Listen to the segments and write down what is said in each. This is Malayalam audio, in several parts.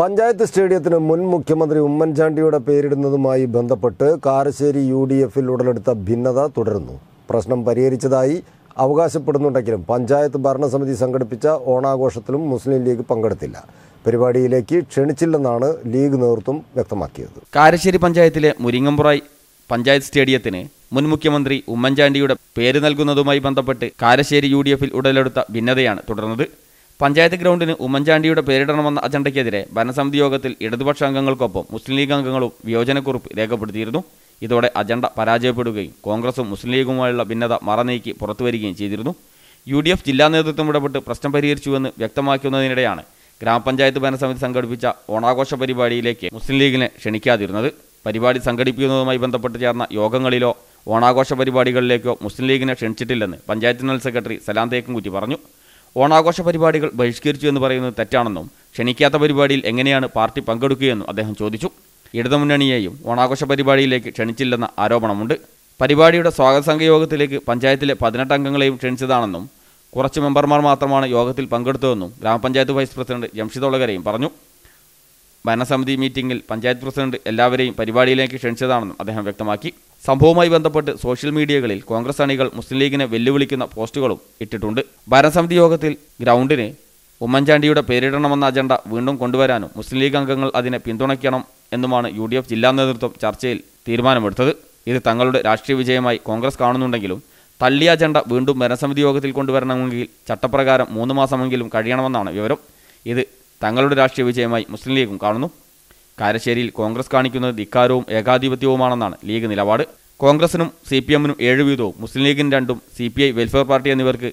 പഞ്ചായത്ത് സ്റ്റേഡിയത്തിന് മുൻ മുഖ്യമന്ത്രി ഉമ്മൻചാണ്ടിയുടെ പേരിടുന്നതുമായി ബന്ധപ്പെട്ട് കാരശ്ശേരി യു ഡി എഫിൽ ഉടലെടുത്ത ഭിന്നത തുടരുന്നു പ്രശ്നം പരിഹരിച്ചതായി അവകാശപ്പെടുന്നുണ്ടെങ്കിലും പഞ്ചായത്ത് ഭരണസമിതി സംഘടിപ്പിച്ച ഓണാഘോഷത്തിലും മുസ്ലിം ലീഗ് പങ്കെടുത്തില്ല പരിപാടിയിലേക്ക് ക്ഷണിച്ചില്ലെന്നാണ് ലീഗ് നേതൃത്വം വ്യക്തമാക്കിയത് കാരശ്ശേരി പഞ്ചായത്തിലെ മുരിങ്ങമ്പുറായി പഞ്ചായത്ത് സ്റ്റേഡിയത്തിന് മുൻ മുഖ്യമന്ത്രി ഉമ്മൻചാണ്ടിയുടെ പേര് നൽകുന്നതുമായി ബന്ധപ്പെട്ട് കാരശ്ശേരി യു ഡി എഫിൽ ഉടലെടുത്ത ഭിന്നതയാണ് തുടർന്നത് പഞ്ചായത്ത് ഗ്രൗണ്ടിന് ഉമ്മൻചാണ്ടിയുടെ പേരിടണമെന്ന അജണ്ടയ്ക്കെതിരെ ഭരണസമിതി യോഗത്തിൽ ഇടതുപക്ഷ അംഗങ്ങൾക്കൊപ്പം മുസ്ലിം ലീഗ് അംഗങ്ങളും വിയോജനക്കുറിപ്പ് രേഖപ്പെടുത്തിയിരുന്നു ഇതോടെ അജണ്ട പരാജയപ്പെടുകയും കോൺഗ്രസും മുസ്ലിം ലീഗുമായുള്ള ഭിന്നത മറനീക്കി പുറത്തുവരികയും ചെയ്തിരുന്നു യു ഡി എഫ് ജില്ലാ നേതൃത്വം ഇടപെട്ട് പ്രശ്നം പരിഹരിച്ചുവെന്ന് വ്യക്തമാക്കുന്നതിനിടെയാണ് ഗ്രാമപഞ്ചായത്ത് ഭരണസമിതി സംഘടിപ്പിച്ച ഓണാഘോഷ പരിപാടിയിലേക്ക് മുസ്ലിം ലീഗിനെ ക്ഷണിക്കാതിരുന്നത് പരിപാടി സംഘടിപ്പിക്കുന്നതുമായി ബന്ധപ്പെട്ട് ചേർന്ന യോഗങ്ങളിലോ ഓണാഘോഷ പരിപാടികളിലേക്കോ മുസ്ലിം ലീഗിനെ ക്ഷണിച്ചിട്ടില്ലെന്ന് പഞ്ചായത്ത് ജനറൽ സെക്രട്ടറി സലാം തേക്കുംകുറ്റി പറഞ്ഞു ഓണാഘോഷ പരിപാടികൾ ബഹിഷ്കരിച്ചു എന്ന് പറയുന്നത് തെറ്റാണെന്നും ക്ഷണിക്കാത്ത പരിപാടിയിൽ എങ്ങനെയാണ് പാർട്ടി പങ്കെടുക്കുകയെന്നും അദ്ദേഹം ചോദിച്ചു ഇടതുമുന്നണിയെയും ഓണാഘോഷ പരിപാടിയിലേക്ക് ക്ഷണിച്ചില്ലെന്ന ആരോപണമുണ്ട് പരിപാടിയുടെ സ്വാഗത സംഘ യോഗത്തിലേക്ക് പഞ്ചായത്തിലെ പതിനെട്ട് അംഗങ്ങളെയും ക്ഷണിച്ചതാണെന്നും കുറച്ച് മെമ്പർമാർ മാത്രമാണ് യോഗത്തിൽ പങ്കെടുത്തതെന്നും ഗ്രാമപഞ്ചായത്ത് വൈസ് പ്രസിഡന്റ് ജംഷിദ് ഒളകരയും പറഞ്ഞു ഭരണസമിതി മീറ്റിംഗിൽ പഞ്ചായത്ത് പ്രസിഡന്റ് എല്ലാവരെയും പരിപാടിയിലേക്ക് ക്ഷണിച്ചതാണെന്നും അദ്ദേഹം വ്യക്തമാക്കി സംഭവവുമായി ബന്ധപ്പെട്ട് സോഷ്യൽ മീഡിയകളിൽ കോൺഗ്രസ് അണികൾ മുസ്ലിം ലീഗിനെ വെല്ലുവിളിക്കുന്ന പോസ്റ്റുകളും ഇട്ടിട്ടുണ്ട് ഭരണസമിതി യോഗത്തിൽ ഗ്രൗണ്ടിന് ഉമ്മൻചാണ്ടിയുടെ പേരിടണമെന്ന അജണ്ട വീണ്ടും കൊണ്ടുവരാനും മുസ്ലിം ലീഗ് അംഗങ്ങൾ അതിനെ പിന്തുണയ്ക്കണം എന്നുമാണ് യു ഡി എഫ് ജില്ലാ നേതൃത്വം ചർച്ചയിൽ തീരുമാനമെടുത്തത് ഇത് തങ്ങളുടെ രാഷ്ട്രീയ വിജയമായി കോൺഗ്രസ് കാണുന്നുണ്ടെങ്കിലും തള്ളിയ അജണ്ട വീണ്ടും ഭരണസമിതി യോഗത്തിൽ കൊണ്ടുവരണമെങ്കിൽ ചട്ടപ്രകാരം മൂന്ന് മാസമെങ്കിലും കഴിയണമെന്നാണ് വിവരം ഇത് തങ്ങളുടെ രാഷ്ട്രീയ വിജയമായി മുസ്ലിം ലീഗും കാണുന്നു കാരശ്ശേരിയിൽ കോൺഗ്രസ് കാണിക്കുന്നത് ധിക്കാരവും ഏകാധിപത്യവുമാണെന്നാണ് ലീഗ് നിലപാട് കോൺഗ്രസിനും സി പി എമ്മിനും ഏഴ് വീതവും മുസ്ലിം ലീഗിന് രണ്ടും C P I welfare party എന്നിവർക്ക്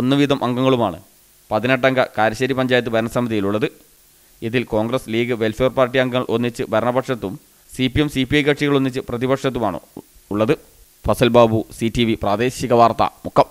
ഒന്ന് വീതം അംഗങ്ങളുമാണ് പതിനെട്ടംഗ കാരശ്ശേരി പഞ്ചായത്ത് ഭരണസമിതിയിലുള്ളത് ഇതിൽ കോൺഗ്രസ് ലീഗ് വെൽഫെയർ പാർട്ടി അംഗങ്ങൾ ഒന്നിച്ച് ഭരണപക്ഷത്തും C P M C P I കക്ഷികൾ ഒന്നിച്ച് പ്രതിപക്ഷത്തുമാണ് ഉള്ളത് Fazal Babu C T V പ്രാദേശിക വാർത്ത മുക്കം